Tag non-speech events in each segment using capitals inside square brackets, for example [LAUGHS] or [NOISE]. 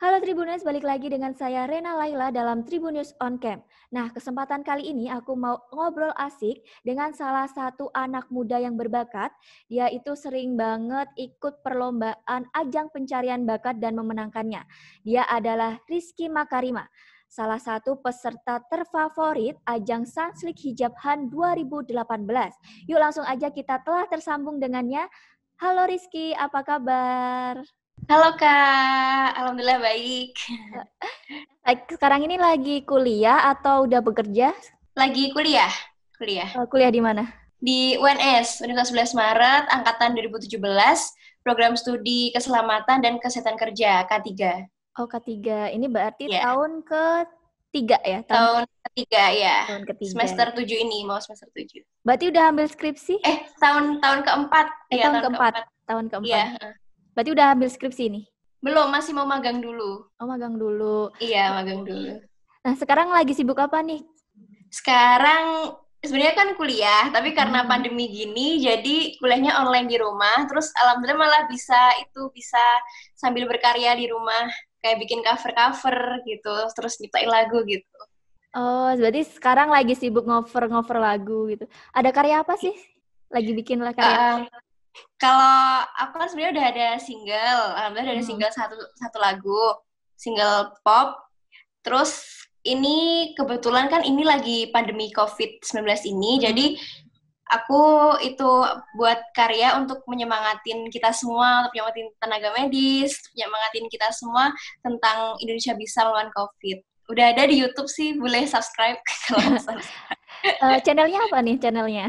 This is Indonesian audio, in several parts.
Halo Tribuners, balik lagi dengan saya Rena Laila dalam Tribunus On Camp. Nah, kesempatan kali ini aku mau ngobrol asik dengan salah satu anak muda yang berbakat. Dia itu sering banget ikut perlombaan ajang pencarian bakat dan memenangkannya. Dia adalah Rizky Makarima, salah satu peserta terfavorit ajang Sanslik Hijab Han 2018. Yuk langsung aja kita telah tersambung dengannya. Halo Rizky, apa kabar? Halo Kak, Alhamdulillah baik. Sekarang ini lagi kuliah atau udah bekerja? Lagi kuliah, kuliah. Eh, kuliah di mana? Di UNS, Universitas 11 Maret, Angkatan 2017, Program Studi Keselamatan dan Kesehatan Kerja, K3. Oh, K3. Ini berarti yeah. tahun ke tiga ya? Tahun, tahun ketiga ya. Tahun ketiga. Semester tujuh ini mau semester tujuh. Berarti udah ambil skripsi? Eh tahun tahun keempat. Iya, eh, ya, tahun, tahun keempat. keempat. Tahun keempat. Iya. Berarti udah ambil skripsi nih? Belum, masih mau magang dulu. Oh, magang dulu. Iya, magang dulu. Nah, sekarang lagi sibuk apa nih? Sekarang sebenarnya kan kuliah, tapi karena hmm. pandemi gini, jadi kuliahnya online di rumah. Terus alhamdulillah malah bisa itu bisa sambil berkarya di rumah, kayak bikin cover-cover gitu, terus nyiptain lagu gitu. Oh, berarti sekarang lagi sibuk ngover-ngover lagu gitu. Ada karya apa sih? Lagi bikin lah karya? Uh, kalau aku kan sebenarnya udah ada single, alhamdulillah hmm. ada single satu satu lagu, single pop. Terus ini kebetulan kan ini lagi pandemi COVID-19 ini, hmm. jadi aku itu buat karya untuk menyemangatin kita semua, untuk menyemangatin tenaga medis, untuk menyemangatin kita semua tentang Indonesia bisa melawan COVID. Udah ada di YouTube sih, boleh subscribe [LAUGHS] kalau subscribe. [LAUGHS] uh, channelnya apa nih channelnya?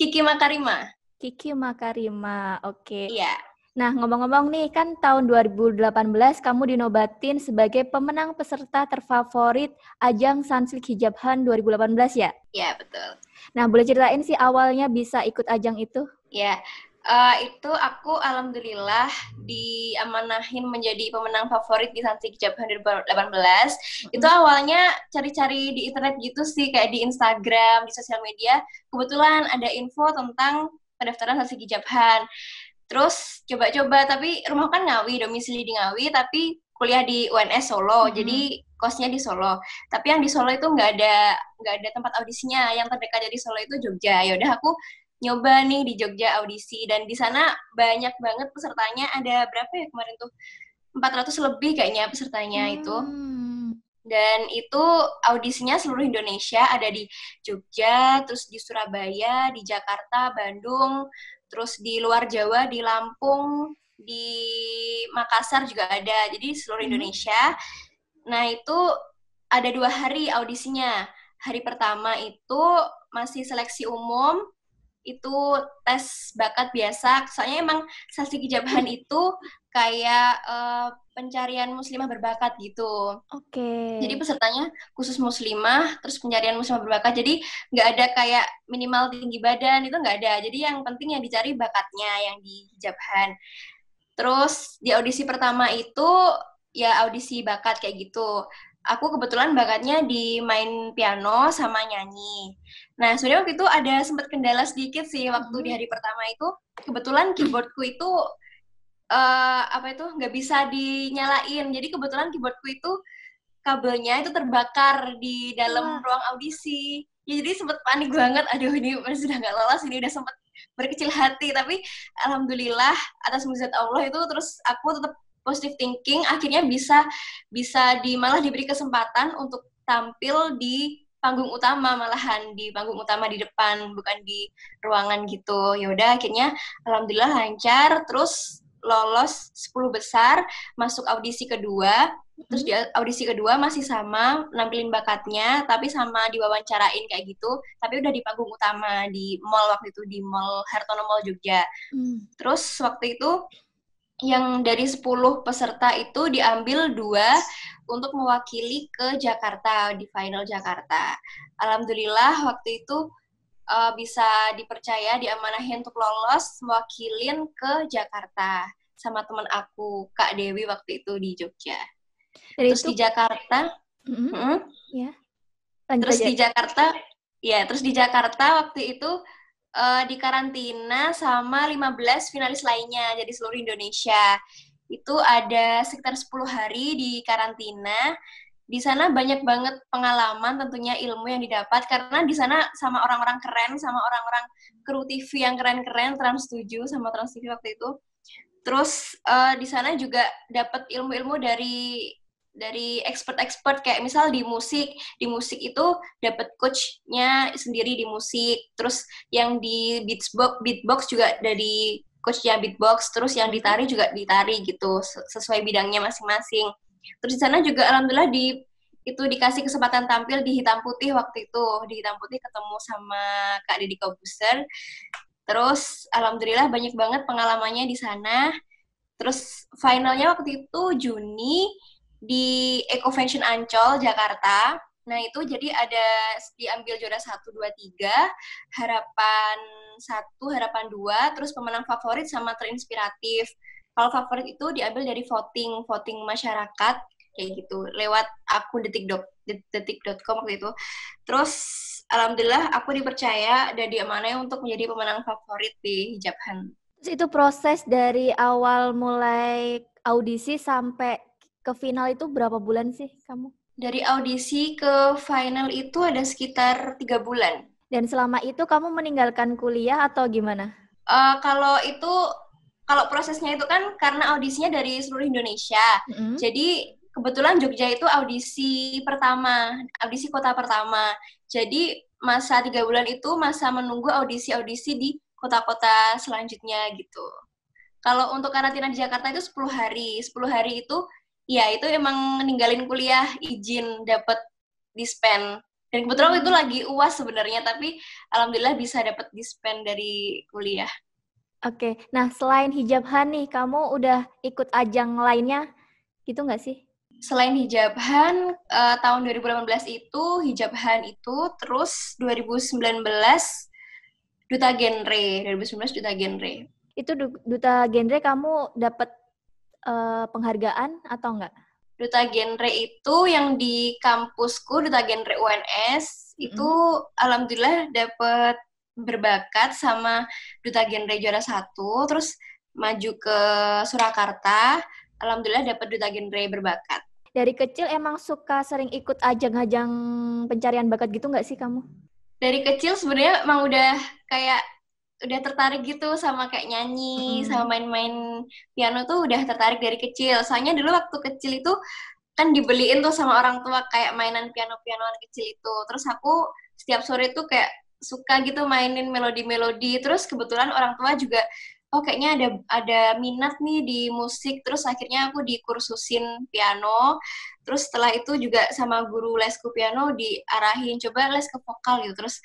Kiki Makarima. Kiki Makarima. Oke. Okay. Iya. Nah, ngomong-ngomong nih, kan tahun 2018 kamu dinobatin sebagai pemenang peserta terfavorit ajang Hijab Hijabhan 2018 ya? Iya, betul. Nah, boleh ceritain sih awalnya bisa ikut ajang itu? Iya, uh, itu aku alhamdulillah diamanahin menjadi pemenang favorit di Sansi Hijabhan 2018. Mm-hmm. Itu awalnya cari-cari di internet gitu sih, kayak di Instagram, di sosial media. Kebetulan ada info tentang pendaftaran saksi kijabhan terus coba-coba tapi rumah kan Ngawi domisili di Ngawi tapi kuliah di UNS Solo mm-hmm. jadi kosnya di Solo tapi yang di Solo itu nggak ada nggak ada tempat audisinya yang terdekat dari Solo itu Jogja ya udah aku nyoba nih di Jogja audisi dan di sana banyak banget pesertanya ada berapa ya kemarin tuh 400 lebih kayaknya pesertanya hmm. itu dan itu audisinya seluruh Indonesia ada di Jogja terus di Surabaya di Jakarta Bandung terus di luar Jawa di Lampung di Makassar juga ada jadi seluruh mhm. Indonesia hmm. nah itu ada dua hari audisinya hari pertama itu masih seleksi umum itu tes bakat biasa soalnya emang seleksi kejabahan itu kayak uh, pencarian muslimah berbakat gitu. Oke. Okay. Jadi pesertanya khusus muslimah, terus pencarian muslimah berbakat. Jadi nggak ada kayak minimal tinggi badan itu nggak ada. Jadi yang penting yang dicari bakatnya yang hijabhan. Terus di audisi pertama itu ya audisi bakat kayak gitu. Aku kebetulan bakatnya di main piano sama nyanyi. Nah, sebenarnya waktu itu ada sempat kendala sedikit sih waktu hmm. di hari pertama itu. Kebetulan keyboardku itu uh, apa itu nggak bisa dinyalain. Jadi kebetulan keyboardku itu kabelnya itu terbakar di dalam Wah. ruang audisi. Ya, jadi sempat panik banget. Aduh ini sudah [LAUGHS] nggak lolos. Ini udah sempat berkecil hati. Tapi alhamdulillah atas mujizat Allah itu terus aku tetap positive thinking. Akhirnya bisa bisa di malah diberi kesempatan untuk tampil di panggung utama malahan di panggung utama di depan bukan di ruangan gitu ya udah akhirnya alhamdulillah lancar terus lolos 10 besar, masuk audisi kedua, terus di hmm. audisi kedua masih sama nampilin bakatnya, tapi sama diwawancarain kayak gitu, tapi udah di panggung utama di mall waktu itu di mall Hartono Mall Jogja. Hmm. Terus waktu itu yang dari 10 peserta itu diambil dua untuk mewakili ke Jakarta di final Jakarta. Alhamdulillah waktu itu uh, bisa dipercaya, diamanahin untuk lolos mewakilin ke Jakarta sama teman aku Kak Dewi waktu itu di Jogja. Jadi terus itu, di Jakarta, mm-hmm. Mm, -hmm. Yeah. terus aja. di Jakarta, ya terus di Jakarta waktu itu uh, eh, di karantina sama 15 finalis lainnya jadi seluruh Indonesia. Itu ada sekitar 10 hari di karantina di sana banyak banget pengalaman tentunya ilmu yang didapat karena di sana sama orang-orang keren sama orang-orang kru TV yang keren-keren Trans 7 sama Trans TV waktu itu. Terus uh, di sana juga dapat ilmu-ilmu dari dari expert-expert kayak misal di musik, di musik itu dapat coachnya sendiri di musik. Terus yang di beatbox beatbox juga dari coachnya beatbox, terus yang ditari juga ditari gitu sesuai bidangnya masing-masing Terus di sana juga alhamdulillah di itu dikasih kesempatan tampil di Hitam Putih waktu itu. Di Hitam Putih ketemu sama Kak Deddy Kobuser. Terus alhamdulillah banyak banget pengalamannya di sana. Terus finalnya waktu itu Juni di Ecovention Ancol, Jakarta. Nah, itu jadi ada diambil juara 1, 2, 3, harapan 1, harapan 2, terus pemenang favorit sama terinspiratif. Kalau favorit itu diambil dari voting voting masyarakat kayak gitu lewat akun detik dok detik.com waktu itu. Terus alhamdulillah aku dipercaya dan diamanai untuk menjadi pemenang favorit di hijab hand. Terus itu proses dari awal mulai audisi sampai ke final itu berapa bulan sih kamu? Dari audisi ke final itu ada sekitar tiga bulan. Dan selama itu kamu meninggalkan kuliah atau gimana? Uh, kalau itu kalau prosesnya itu kan karena audisinya dari seluruh Indonesia. Mm -hmm. Jadi kebetulan Jogja itu audisi pertama, audisi kota pertama. Jadi masa tiga bulan itu masa menunggu audisi-audisi di kota-kota selanjutnya gitu. Kalau untuk karantina di Jakarta itu 10 hari. 10 hari itu ya itu emang ninggalin kuliah izin dapat dispen. Dan kebetulan itu lagi UAS sebenarnya tapi alhamdulillah bisa dapat dispen dari kuliah. Oke, nah selain hijabhan nih, kamu udah ikut ajang lainnya gitu nggak sih? Selain hijabhan, uh, eh, tahun 2018 itu hijabhan itu, terus 2019 duta genre, 2019 duta genre. Itu duta genre kamu dapat uh, penghargaan atau enggak? Duta genre itu yang di kampusku, duta genre UNS, hmm. itu alhamdulillah dapat berbakat sama duta genre juara satu terus maju ke Surakarta alhamdulillah dapat duta genre berbakat dari kecil emang suka sering ikut ajang-ajang pencarian bakat gitu nggak sih kamu dari kecil sebenarnya emang udah kayak udah tertarik gitu sama kayak nyanyi hmm. sama main-main piano tuh udah tertarik dari kecil soalnya dulu waktu kecil itu kan dibeliin tuh sama orang tua kayak mainan piano-pianoan kecil itu terus aku setiap sore tuh kayak suka gitu mainin melodi-melodi terus kebetulan orang tua juga oh kayaknya ada ada minat nih di musik terus akhirnya aku dikursusin piano terus setelah itu juga sama guru lesku piano diarahin coba les ke vokal gitu terus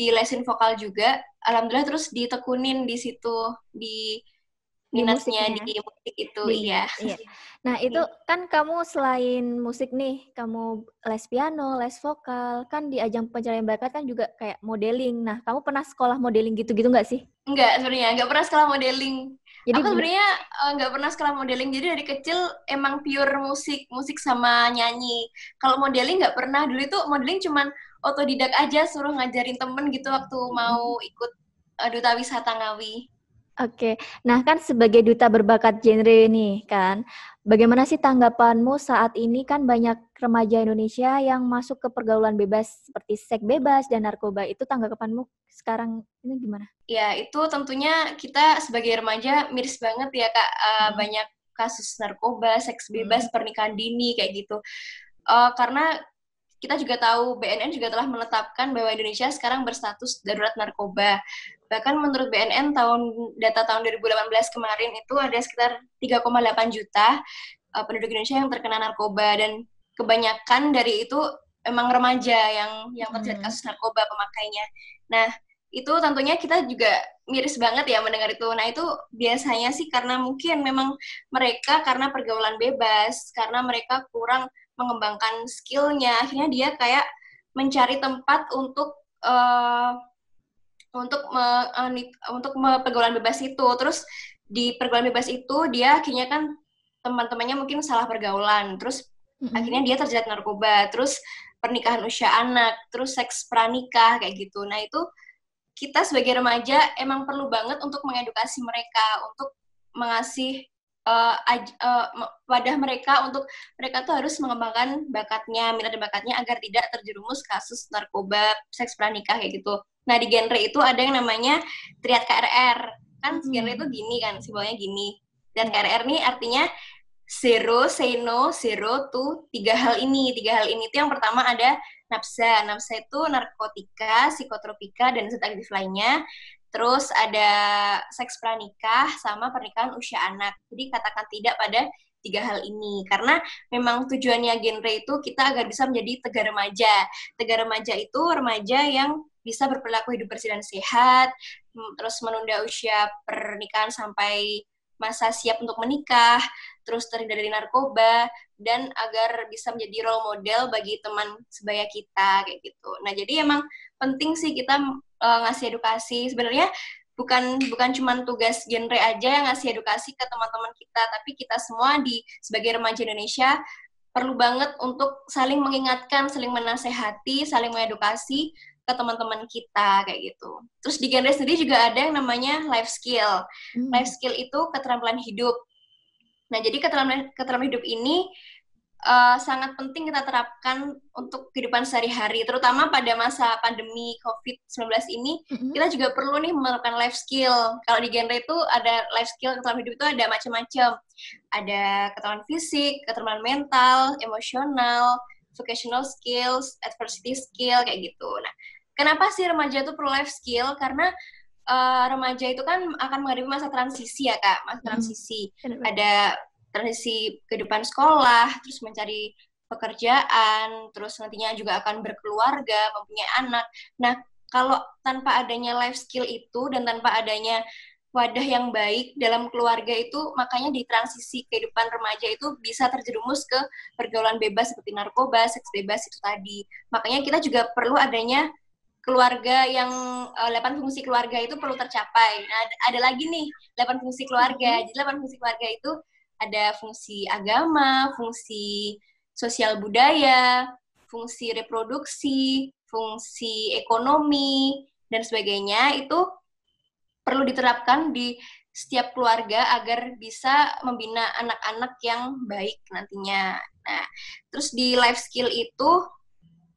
di lesin vokal juga alhamdulillah terus ditekunin di situ di minatnya di, di ya. musik itu di, iya. iya. [LAUGHS] Nah, iya. itu kan kamu selain musik nih, kamu les piano, les vokal, kan di ajang pencarian bakat kan juga kayak modeling. Nah, kamu pernah sekolah modeling gitu-gitu nggak sih? Enggak, sebenarnya enggak pernah sekolah modeling. Jadi aku sebenarnya eh, nggak uh, pernah sekolah modeling. Jadi dari kecil emang pure musik, musik sama nyanyi. Kalau modeling nggak pernah. Dulu itu modeling cuman otodidak aja suruh ngajarin temen gitu waktu mau hmm. ikut uh, duta wisata Ngawi. Oke, nah kan sebagai duta berbakat genre ini kan, bagaimana sih tanggapanmu saat ini kan banyak remaja Indonesia yang masuk ke pergaulan bebas seperti seks bebas dan narkoba. Itu tanggapanmu sekarang ini gimana? Ya, itu tentunya kita sebagai remaja miris banget ya Kak, uh, banyak kasus narkoba, seks hmm. bebas, hmm. pernikahan dini kayak gitu. Uh, karena kita juga tahu BNN juga telah menetapkan bahwa Indonesia sekarang berstatus darurat narkoba. Bahkan menurut BNN tahun data tahun 2018 kemarin itu ada sekitar 3,8 juta uh, penduduk Indonesia yang terkena narkoba dan kebanyakan dari itu emang remaja yang yang terjerat hmm. kasus narkoba pemakainya. Nah, itu tentunya kita juga miris banget ya mendengar itu. Nah, itu biasanya sih karena mungkin memang mereka karena pergaulan bebas, karena mereka kurang mengembangkan skillnya akhirnya dia kayak mencari tempat untuk uh, untuk me, uh, untuk pergaulan bebas itu terus di pergaulan bebas itu dia akhirnya kan teman-temannya mungkin salah pergaulan terus mm-hmm. akhirnya dia terjerat narkoba terus pernikahan usia anak terus seks pranikah kayak gitu nah itu kita sebagai remaja emang perlu banget untuk mengedukasi mereka untuk mengasih uh, aj, uh, wadah mereka untuk mereka tuh harus mengembangkan bakatnya, minat dan bakatnya agar tidak terjerumus kasus narkoba, seks pranikah kayak gitu. Nah di genre itu ada yang namanya triad KRR kan hmm. genre itu gini kan simbolnya gini dan iya. KRR nih artinya zero, say no, zero tuh tiga hal ini. Tiga hal ini itu yang pertama ada napsa. Napsa itu narkotika, psikotropika, dan zat aktif lainnya. Terus ada seks pranikah sama pernikahan usia anak. Jadi katakan tidak pada tiga hal ini karena memang tujuannya genre itu kita agar bisa menjadi tegar remaja. Tegar remaja itu remaja yang bisa berperilaku hidup bersih dan sehat, terus menunda usia pernikahan sampai masa siap untuk menikah, terus terhindar dari narkoba dan agar bisa menjadi role model bagi teman sebaya kita kayak gitu. Nah, jadi emang penting sih kita uh, ngasih edukasi sebenarnya bukan bukan cuma tugas genre aja yang ngasih edukasi ke teman-teman kita tapi kita semua di sebagai remaja Indonesia perlu banget untuk saling mengingatkan, saling menasehati, saling mengedukasi ke teman-teman kita kayak gitu. Terus di genre sendiri juga ada yang namanya life skill. Hmm. Life skill itu keterampilan hidup. Nah, jadi keterampilan keterampilan hidup ini uh, sangat penting kita terapkan untuk kehidupan sehari-hari, terutama pada masa pandemi COVID-19 ini, mm-hmm. kita juga perlu nih menerapkan life skill. Kalau di genre itu ada life skill, keterampilan hidup itu ada macam-macam. Ada keterampilan fisik, keterampilan mental, emosional, vocational skills, adversity skill, kayak gitu. Nah, kenapa sih remaja itu perlu life skill? Karena uh, remaja itu kan akan menghadapi masa transisi ya kak, masa transisi. Hmm. Ada transisi kehidupan sekolah, terus mencari pekerjaan, terus nantinya juga akan berkeluarga, mempunyai anak. Nah, kalau tanpa adanya life skill itu dan tanpa adanya wadah yang baik dalam keluarga itu, makanya di transisi kehidupan remaja itu bisa terjerumus ke pergaulan bebas seperti narkoba, seks bebas itu tadi. Makanya kita juga perlu adanya keluarga yang eh, delapan fungsi keluarga itu perlu tercapai. Nah, ada lagi nih delapan fungsi keluarga. Mm-hmm. Jadi delapan fungsi keluarga itu ada fungsi agama, fungsi sosial budaya, fungsi reproduksi, fungsi ekonomi, dan sebagainya itu perlu diterapkan di setiap keluarga agar bisa membina anak-anak yang baik nantinya. Nah, terus di life skill itu,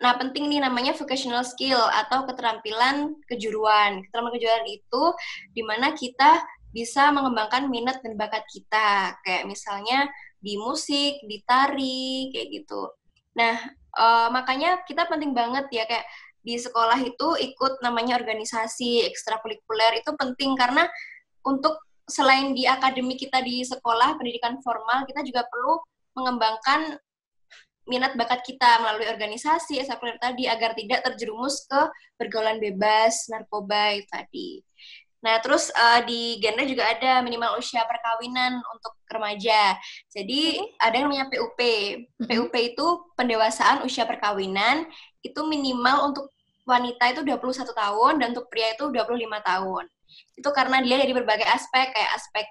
nah penting nih namanya vocational skill atau keterampilan kejuruan. Keterampilan kejuruan itu dimana kita bisa mengembangkan minat dan bakat kita kayak misalnya di musik, di tari kayak gitu. Nah uh, makanya kita penting banget ya kayak di sekolah itu ikut namanya organisasi ekstrakurikuler itu penting karena untuk selain di akademi kita di sekolah pendidikan formal kita juga perlu mengembangkan minat bakat kita melalui organisasi ekstrakurikuler tadi agar tidak terjerumus ke pergaulan bebas narkoba itu tadi. Nah, terus uh, di gender juga ada minimal usia perkawinan untuk remaja. Jadi, mm-hmm. ada yang namanya PUP. Mm-hmm. PUP itu pendewasaan usia perkawinan, itu minimal untuk wanita itu 21 tahun dan untuk pria itu 25 tahun. Itu karena dia dari berbagai aspek kayak aspek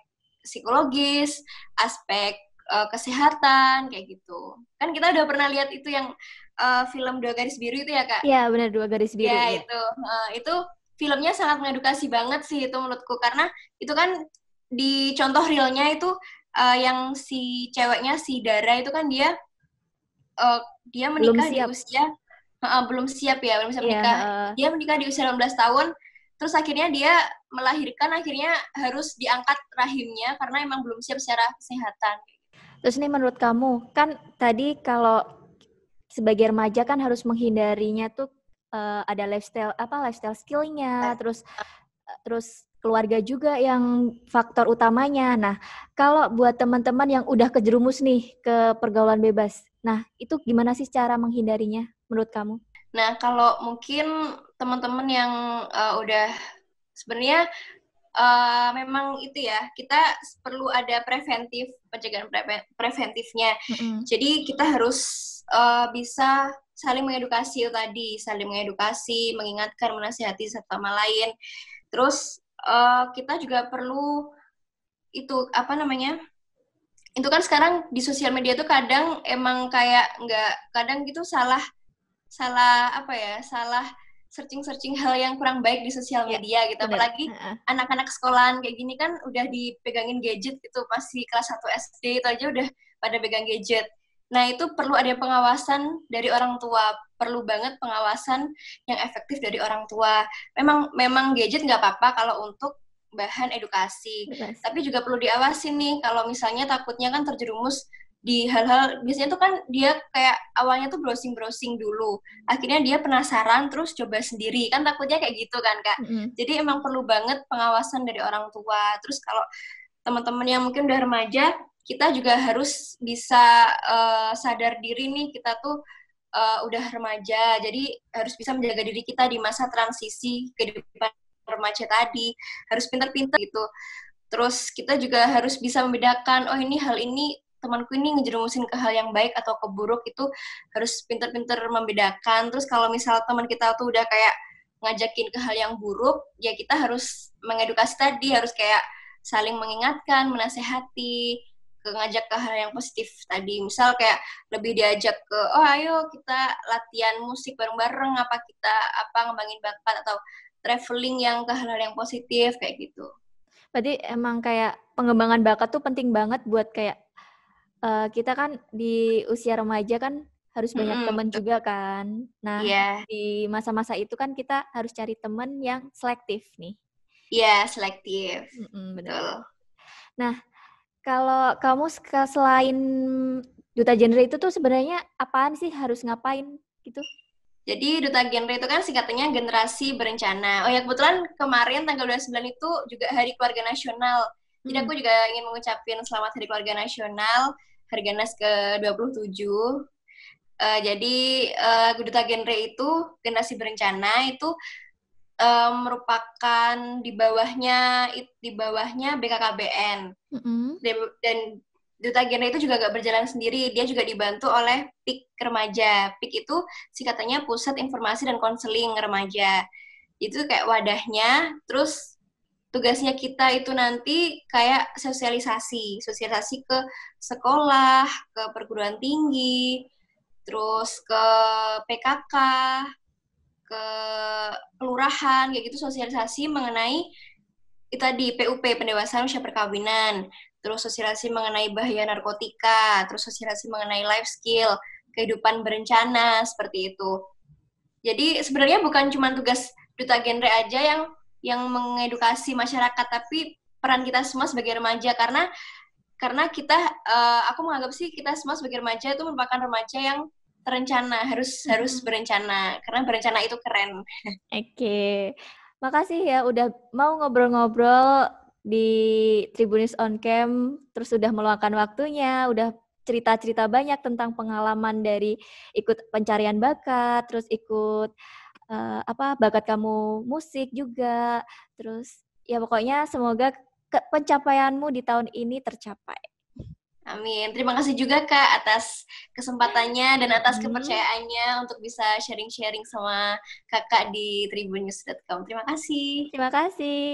psikologis, aspek eh, kesehatan kayak gitu. Kan kita udah pernah lihat itu yang uh, film Dua Garis Biru itu ya, Kak? Iya, benar Dua Garis Biru. iya ya. itu. Uh, itu filmnya sangat mengedukasi banget sih itu menurutku karena itu kan di contoh realnya itu uh, yang si ceweknya si Dara itu kan dia uh, dia menikah di usia uh, belum siap ya belum siap yeah. menikah dia menikah di usia 18 tahun terus akhirnya dia melahirkan akhirnya harus diangkat rahimnya karena emang belum siap secara kesehatan terus ini menurut kamu kan tadi kalau sebagai remaja kan harus menghindarinya tuh uh, ada lifestyle apa lifestyle skillnya, terus eh, terus keluarga juga yang faktor utamanya. Nah, kalau buat teman-teman yang udah kejerumus nih ke pergaulan bebas, nah itu gimana sih cara menghindarinya menurut kamu? Nah, kalau mungkin teman-teman yang uh, udah sebenarnya uh, memang itu ya kita perlu ada preventif pencegahan pre preventifnya. Mm -hmm. Jadi kita harus uh, bisa saling mengedukasi tadi, saling mengedukasi, mengingatkan, menasihati satu sama lain. Terus uh, kita juga perlu itu apa namanya? Itu kan sekarang di sosial media tuh kadang emang kayak nggak kadang gitu salah salah apa ya? Salah searching-searching hal yang kurang baik di sosial iya, media ya, gitu. Apalagi anak-anak sekolahan kayak gini kan udah dipegangin gadget gitu pasti kelas 1 SD itu aja udah pada pegang gadget Nah, itu perlu ada pengawasan dari orang tua, perlu banget pengawasan yang efektif dari orang tua. Memang memang gadget nggak apa-apa kalau untuk bahan edukasi, Yes. tapi juga perlu diawasi nih kalau misalnya takutnya kan terjerumus di hal-hal biasanya tuh kan dia kayak awalnya tuh browsing-browsing dulu akhirnya dia penasaran terus coba sendiri kan takutnya kayak gitu kan kak mm. jadi emang perlu banget pengawasan dari orang tua terus kalau teman-teman yang mungkin udah remaja kita juga harus bisa uh, sadar diri nih kita tuh uh, udah remaja jadi harus bisa menjaga diri kita di masa transisi ke depan remaja tadi harus pintar-pintar gitu terus kita juga harus bisa membedakan oh ini hal ini temanku ini ngejerumusin ke hal yang baik atau keburuk itu harus pintar-pintar membedakan terus kalau misal teman kita tuh udah kayak ngajakin ke hal yang buruk ya kita harus mengedukasi tadi harus kayak saling mengingatkan menasehati ke ngajak ke hal yang positif tadi misal kayak lebih diajak ke oh ayo kita latihan musik bareng-bareng apa kita apa ngembangin bakat atau traveling yang ke hal-hal yang positif kayak gitu berarti emang kayak pengembangan bakat tuh penting banget buat kayak uh, kita kan di usia remaja kan harus banyak mm, teman juga kan. Nah, yeah. di masa-masa itu kan kita harus cari temen yang selektif nih. Iya, yeah, selektif. Mm -mm, betul. Nah, kalau kamu selain duta genre itu tuh sebenarnya apaan sih harus ngapain gitu? Jadi duta genre itu kan singkatnya generasi berencana. Oh ya kebetulan kemarin tanggal 29 itu juga Hari Keluarga Nasional. Jadi hmm. aku juga ingin mengucapkan selamat Hari Keluarga Nasional, Harganas ke-27. Uh, eh, jadi uh, duta genre itu generasi berencana itu um, merupakan di bawahnya di bawahnya BKKBN mm-hmm. dan, duta gender itu juga gak berjalan sendiri dia juga dibantu oleh PIK remaja PIK itu si katanya pusat informasi dan konseling remaja itu kayak wadahnya terus tugasnya kita itu nanti kayak sosialisasi sosialisasi ke sekolah ke perguruan tinggi terus ke PKK ke kelurahan kayak gitu sosialisasi mengenai itu tadi PUP pendewasaan usia perkawinan terus sosialisasi mengenai bahaya narkotika terus sosialisasi mengenai life skill kehidupan berencana seperti itu jadi sebenarnya bukan cuma tugas duta genre aja yang yang mengedukasi masyarakat tapi peran kita semua sebagai remaja karena karena kita uh, aku menganggap sih kita semua sebagai remaja itu merupakan remaja yang terencana harus harus berencana karena berencana itu keren. [LAUGHS] Oke, okay. makasih ya udah mau ngobrol-ngobrol di Tribunis on Cam, terus udah meluangkan waktunya, udah cerita-cerita banyak tentang pengalaman dari ikut pencarian bakat, terus ikut uh, apa bakat kamu musik juga, terus ya pokoknya semoga pencapaianmu di tahun ini tercapai. Amin. Terima kasih juga Kak atas kesempatannya dan atas mm-hmm. kepercayaannya untuk bisa sharing-sharing sama Kakak di tribunnews.com. Terima kasih. Terima kasih.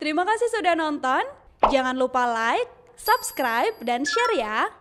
Terima kasih sudah nonton. Jangan lupa like, subscribe, dan share ya.